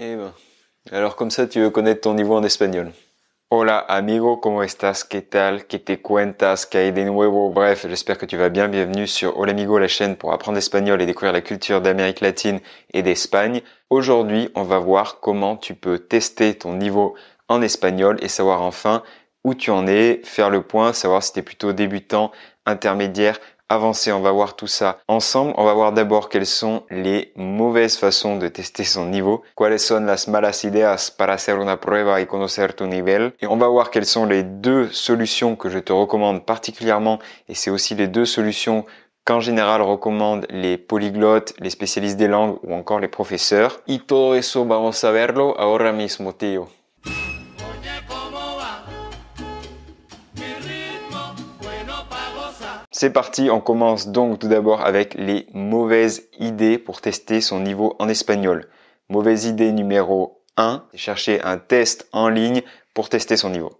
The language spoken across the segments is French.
Eh ben. Alors comme ça, tu veux connaître ton niveau en espagnol. Hola amigo, ¿cómo estás? ¿Qué tal? ¿Qué te cuentas? ¿Qué hay de nuevo? Bref, j'espère que tu vas bien. Bienvenue sur Hola amigo, la chaîne pour apprendre l'espagnol et découvrir la culture d'Amérique latine et d'Espagne. Aujourd'hui, on va voir comment tu peux tester ton niveau en espagnol et savoir enfin où tu en es, faire le point, savoir si tu es plutôt débutant, intermédiaire avancer, on va voir tout ça ensemble. On va voir d'abord quelles sont les mauvaises façons de tester son niveau, qu'elles sont las malas ideas para hacer una prueba y conocer tu nivel, et on va voir quelles sont les deux solutions que je te recommande particulièrement, et c'est aussi les deux solutions qu'en général recommandent les polyglottes, les spécialistes des langues ou encore les professeurs. Y eso vamos a verlo ahora mismo, tío. C'est parti, on commence donc tout d'abord avec les mauvaises idées pour tester son niveau en espagnol. Mauvaise idée numéro 1, chercher un test en ligne pour tester son niveau.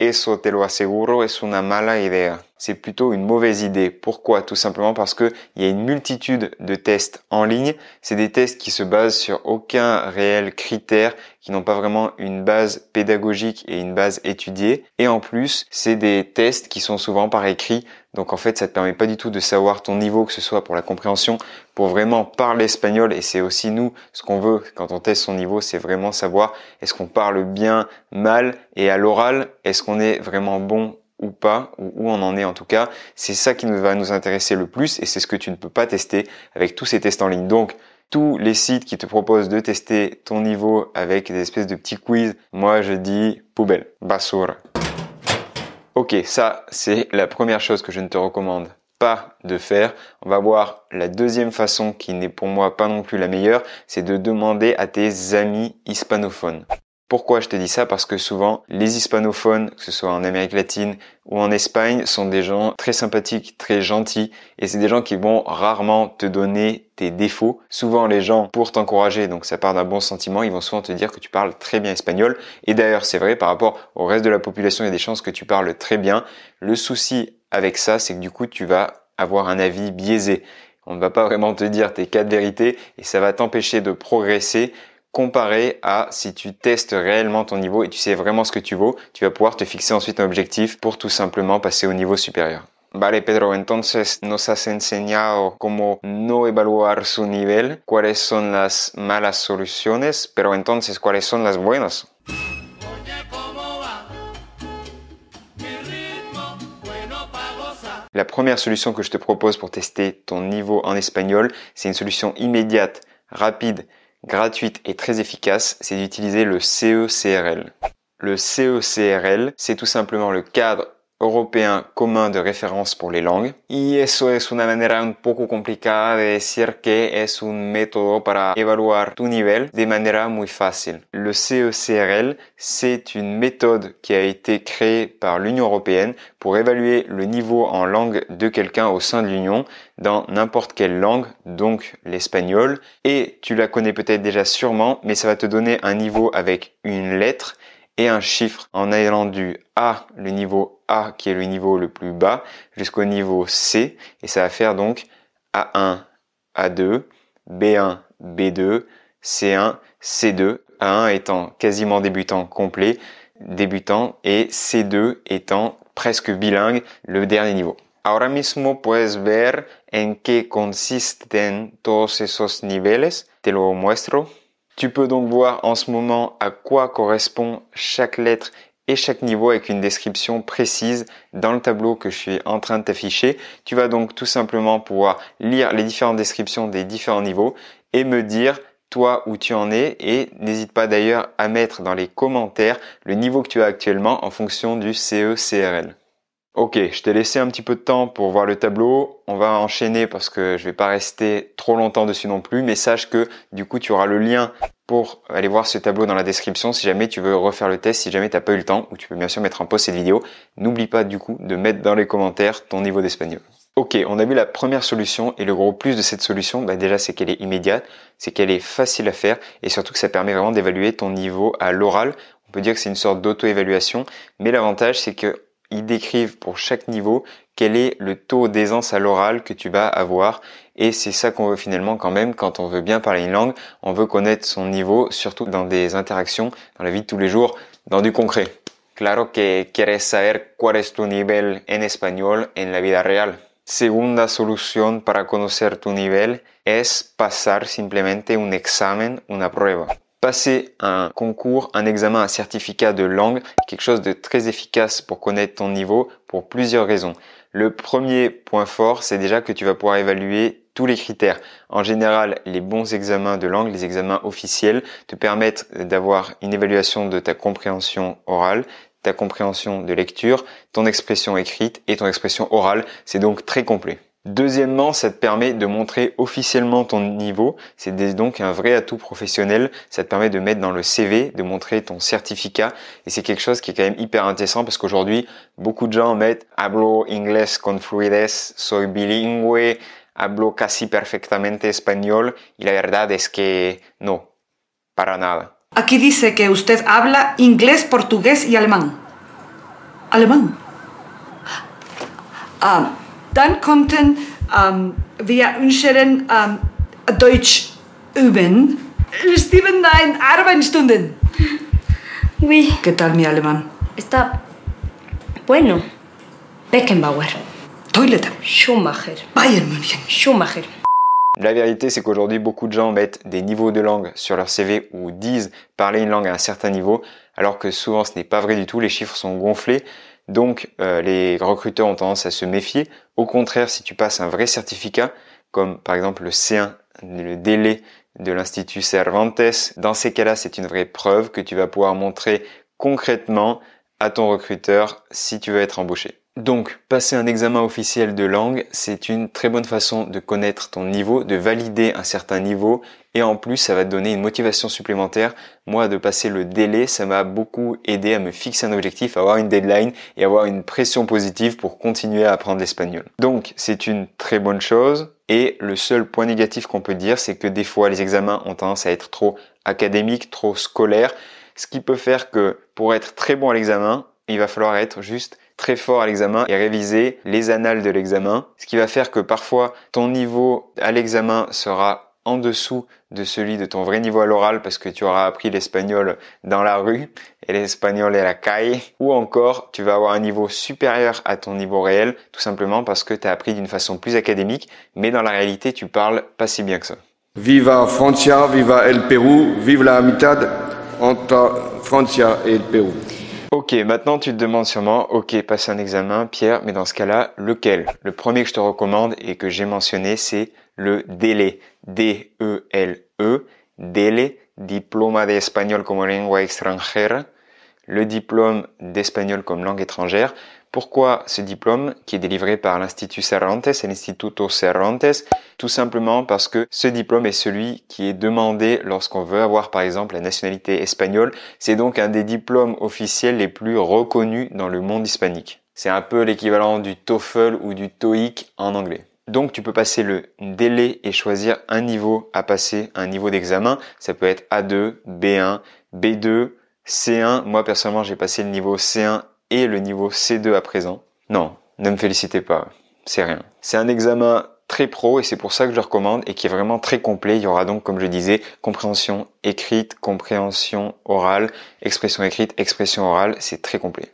Eso te lo es una mala idea. C'est plutôt une mauvaise idée. Pourquoi Tout simplement parce qu'il y a une multitude de tests en ligne. C'est des tests qui se basent sur aucun réel critère, qui n'ont pas vraiment une base pédagogique et une base étudiée. Et en plus, c'est des tests qui sont souvent par écrit. Donc en fait, ça te permet pas du tout de savoir ton niveau, que ce soit pour la compréhension, pour vraiment parler espagnol. Et c'est aussi nous, ce qu'on veut quand on teste son niveau, c'est vraiment savoir est-ce qu'on parle bien, mal, et à l'oral, est-ce qu'on est vraiment bon ou pas, ou où on en est en tout cas. C'est ça qui va nous intéresser le plus, et c'est ce que tu ne peux pas tester avec tous ces tests en ligne. Donc, tous les sites qui te proposent de tester ton niveau avec des espèces de petits quiz, moi je dis poubelle, basura. Ok, ça c'est la première chose que je ne te recommande pas de faire. On va voir la deuxième façon qui n'est pour moi pas non plus la meilleure, c'est de demander à tes amis hispanophones. Pourquoi je te dis ça Parce que souvent, les hispanophones, que ce soit en Amérique latine ou en Espagne, sont des gens très sympathiques, très gentils, et c'est des gens qui vont rarement te donner tes défauts. Souvent, les gens, pour t'encourager, donc ça part d'un bon sentiment, ils vont souvent te dire que tu parles très bien espagnol. Et d'ailleurs, c'est vrai, par rapport au reste de la population, il y a des chances que tu parles très bien. Le souci avec ça, c'est que du coup, tu vas avoir un avis biaisé. On ne va pas vraiment te dire tes quatre vérités et ça va t'empêcher de progresser comparé à si tu testes réellement ton niveau et tu sais vraiment ce que tu vaux, tu vas pouvoir te fixer ensuite un objectif pour tout simplement passer au niveau supérieur. Vale, Pedro, entonces nos has enseñado cómo no evaluar su nivel, cuáles son las malas soluciones, pero entonces, ¿cuáles son las buenas? La première solution que je te propose pour tester ton niveau en espagnol, c'est une solution immédiate, rapide, gratuite et très efficace, c'est d'utiliser le CECRL. Le CECRL, c'est tout simplement le cadre européen commun de référence pour les langues. Y eso es una manera un poco complicada de decir que es un método para evaluar tu nivel de manera muy fácil. Le CECRL, c'est une méthode qui a été créée par l'Union européenne pour évaluer le niveau en langue de quelqu'un au sein de l'Union dans n'importe quelle langue, donc l'espagnol. Et tu la connais peut-être déjà sûrement, mais ça va te donner un niveau avec une lettre et un chiffre en allant du A, le niveau A qui est le niveau le plus bas, jusqu'au niveau C, et ça va faire donc A1, A2, B1, B2, C1, C2, A1 étant quasiment débutant complet, débutant, et C2 étant presque bilingue, le dernier niveau. Ahora mismo puedes ver en qué consisten todos esos niveles. Te lo muestro. Tu peux donc voir en ce moment à quoi correspond chaque lettre et chaque niveau avec une description précise dans le tableau que je suis en train de t'afficher. Tu vas donc tout simplement pouvoir lire les différentes descriptions des différents niveaux et me dire toi où tu en es et n'hésite pas d'ailleurs à mettre dans les commentaires le niveau que tu as actuellement en fonction du CECRL. Ok, je t'ai laissé un petit peu de temps pour voir le tableau. On va enchaîner parce que je vais pas rester trop longtemps dessus non plus, mais sache que du coup tu auras le lien pour aller voir ce tableau dans la description si jamais tu veux refaire le test, si jamais tu n'as pas eu le temps, ou tu peux bien sûr mettre en pause cette vidéo. N'oublie pas du coup de mettre dans les commentaires ton niveau d'espagnol. Ok, on a vu la première solution et le gros plus de cette solution, bah, déjà c'est qu'elle est immédiate, c'est qu'elle est facile à faire et surtout que ça permet vraiment d'évaluer ton niveau à l'oral. On peut dire que c'est une sorte d'auto-évaluation, mais l'avantage c'est que ils décrivent pour chaque niveau quel est le taux d'aisance à l'oral que tu vas avoir. Et c'est ça qu'on veut finalement quand même quand on veut bien parler une langue. On veut connaître son niveau, surtout dans des interactions, dans la vie de tous les jours, dans du concret. Claro que quieres saber cuál es tu nivel en español en la vida real. Segunda solución para conocer tu nivel es pasar simplemente un examen, una prueba passer un concours, un examen, un certificat de langue, quelque chose de très efficace pour connaître ton niveau pour plusieurs raisons. Le premier point fort, c'est déjà que tu vas pouvoir évaluer tous les critères. En général, les bons examens de langue, les examens officiels, te permettent d'avoir une évaluation de ta compréhension orale, ta compréhension de lecture, ton expression écrite et ton expression orale. C'est donc très complet. Deuxièmement, ça te permet de montrer officiellement ton niveau. C'est donc un vrai atout professionnel. Ça te permet de mettre dans le CV, de montrer ton certificat. Et c'est quelque chose qui est quand même hyper intéressant parce qu'aujourd'hui, beaucoup de gens mettent hablo inglés con fluidez, soy bilingüe, hablo casi perfectamente español. Y la verdad es que no, para nada. Aquí dice que usted habla inglés, portugués y alemán. Alemán. Ah dann konnten ähm, wir er unseren ähm, Deutsch üben. Steven, nein, Arbeitsstunden. Oui. ¿Qué tal mi alemán? Está bueno. Beckenbauer. Toilette. Schumacher. Bayern München. Schumacher. La vérité, c'est qu'aujourd'hui, beaucoup de gens mettent des niveaux de langue sur leur CV ou disent parler une langue à un certain niveau, alors que souvent ce n'est pas vrai du tout, les chiffres sont gonflés. Donc euh, les recruteurs ont tendance à se méfier. Au contraire, si tu passes un vrai certificat, comme par exemple le C1, le délai de l'Institut Cervantes, dans ces cas-là, c'est une vraie preuve que tu vas pouvoir montrer concrètement à ton recruteur si tu veux être embauché. Donc, passer un examen officiel de langue, c'est une très bonne façon de connaître ton niveau, de valider un certain niveau et en plus, ça va te donner une motivation supplémentaire. Moi, de passer le délai, ça m'a beaucoup aidé à me fixer un objectif, à avoir une deadline et avoir une pression positive pour continuer à apprendre l'espagnol. Donc, c'est une très bonne chose. Et le seul point négatif qu'on peut dire, c'est que des fois, les examens ont tendance à être trop académiques, trop scolaires. Ce qui peut faire que pour être très bon à l'examen, il va falloir être juste très fort à l'examen et réviser les annales de l'examen, ce qui va faire que parfois ton niveau à l'examen sera en dessous de celui de ton vrai niveau à l'oral parce que tu auras appris l'espagnol dans la rue et l'espagnol est la calle ou encore tu vas avoir un niveau supérieur à ton niveau réel tout simplement parce que tu as appris d'une façon plus académique mais dans la réalité tu parles pas si bien que ça. Viva Francia, viva el Pérou, vive la amistad entre Francia et le Pérou. Ok, maintenant tu te demandes sûrement, ok, passer un examen, Pierre, mais dans ce cas-là, lequel Le premier que je te recommande et que j'ai mentionné, c'est le DELE, D-E-L-E, DELE, Diploma de comme como Lengua Extranjera, le diplôme d'espagnol comme langue étrangère. Pourquoi ce diplôme qui est délivré par l'Institut Cervantes et l'Instituto Cervantes Tout simplement parce que ce diplôme est celui qui est demandé lorsqu'on veut avoir par exemple la nationalité espagnole. C'est donc un des diplômes officiels les plus reconnus dans le monde hispanique. C'est un peu l'équivalent du TOEFL ou du TOEIC en anglais. Donc tu peux passer le délai et choisir un niveau à passer, un niveau d'examen. Ça peut être A2, B1, B2, C1. Moi personnellement j'ai passé le niveau C1 et le niveau C2 à présent. Non, ne me félicitez pas, c'est rien. C'est un examen très pro et c'est pour ça que je le recommande et qui est vraiment très complet. Il y aura donc, comme je disais, compréhension écrite, compréhension orale, expression écrite, expression orale, c'est très complet.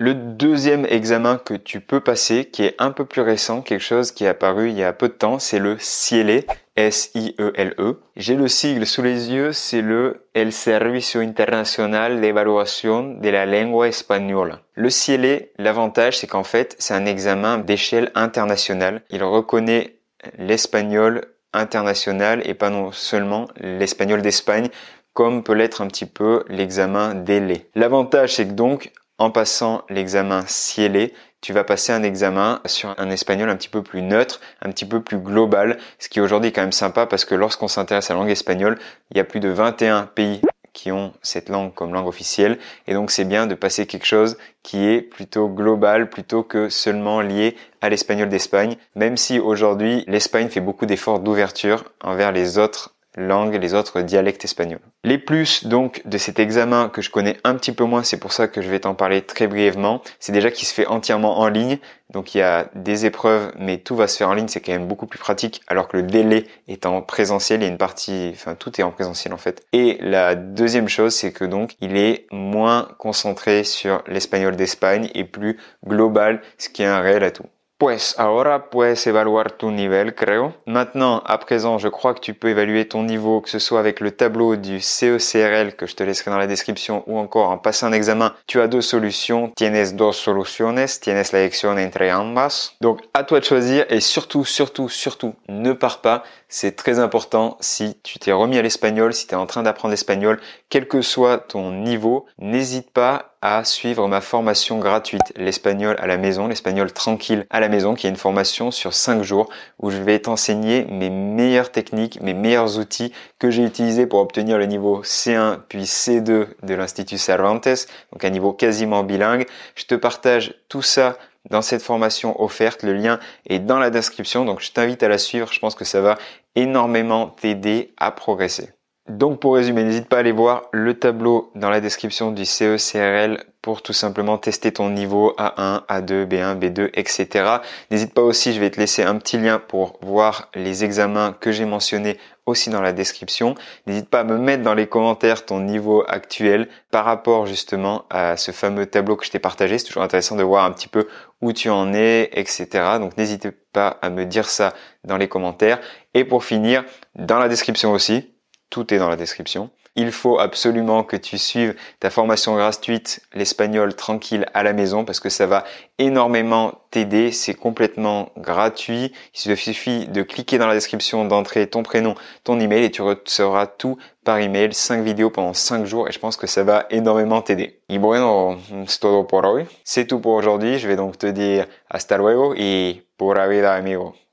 Le deuxième examen que tu peux passer, qui est un peu plus récent, quelque chose qui est apparu il y a peu de temps, c'est le CIELE, S-I-E-L-E. E e. J'ai le sigle sous les yeux, c'est le El Servicio Internacional de Evaluación de la Lengua Española. Le CIELE, l'avantage, c'est qu'en fait, c'est un examen d'échelle internationale. Il reconnaît l'espagnol international et pas non seulement l'espagnol d'Espagne, comme peut l'être un petit peu l'examen d'ELE. L'avantage, c'est que donc, en passant l'examen cielé, tu vas passer un examen sur un espagnol un petit peu plus neutre, un petit peu plus global, ce qui aujourd'hui est quand même sympa parce que lorsqu'on s'intéresse à la langue espagnole, il y a plus de 21 pays qui ont cette langue comme langue officielle. Et donc c'est bien de passer quelque chose qui est plutôt global, plutôt que seulement lié à l'espagnol d'Espagne, même si aujourd'hui l'Espagne fait beaucoup d'efforts d'ouverture envers les autres langues, les autres dialectes espagnols. Les plus donc de cet examen que je connais un petit peu moins, c'est pour ça que je vais t'en parler très brièvement, c'est déjà qu'il se fait entièrement en ligne, donc il y a des épreuves, mais tout va se faire en ligne, c'est quand même beaucoup plus pratique, alors que le délai est en présentiel, il y a une partie, enfin tout est en présentiel en fait. Et la deuxième chose, c'est que donc il est moins concentré sur l'espagnol d'Espagne et plus global, ce qui est un réel atout. Pues ahora puedes evaluar tu nivel, creo. Maintenant, à présent, je crois que tu peux évaluer ton niveau, que ce soit avec le tableau du CECRL que je te laisserai dans la description ou encore en passant un examen. Tu as deux solutions. Tienes dos soluciones. Tienes la elección entre ambas. Donc, à toi de choisir et surtout, surtout, surtout, ne pars pas. C'est très important si tu t'es remis à l'espagnol, si tu es en train d'apprendre l'espagnol, quel que soit ton niveau, n'hésite pas à suivre ma formation gratuite l'espagnol à la maison, l'espagnol tranquille à la maison, qui est une formation sur 5 jours où je vais t'enseigner mes meilleures techniques, mes meilleurs outils que j'ai utilisés pour obtenir le niveau C1 puis C2 de l'Institut Cervantes, donc un niveau quasiment bilingue. Je te partage tout ça dans cette formation offerte. Le lien est dans la description, donc je t'invite à la suivre. Je pense que ça va énormément t'aider à progresser. Donc pour résumer, n'hésite pas à aller voir le tableau dans la description du CECRL pour tout simplement tester ton niveau A1, A2, B1, B2, etc. N'hésite pas aussi, je vais te laisser un petit lien pour voir les examens que j'ai mentionnés aussi dans la description. N'hésite pas à me mettre dans les commentaires ton niveau actuel par rapport justement à ce fameux tableau que je t'ai partagé. C'est toujours intéressant de voir un petit peu où tu en es, etc. Donc n'hésite pas à me dire ça dans les commentaires. Et pour finir, dans la description aussi, tout est dans la description. Il faut absolument que tu suives ta formation gratuite, l'espagnol tranquille à la maison, parce que ça va énormément t'aider. C'est complètement gratuit. Il suffit de cliquer dans la description, d'entrer ton prénom, ton email, et tu recevras tout par email, Cinq vidéos pendant cinq jours, et je pense que ça va énormément t'aider. Y bueno, tout por hoy. C'est tout pour aujourd'hui. Je vais donc te dire hasta luego et por la vida, amigo.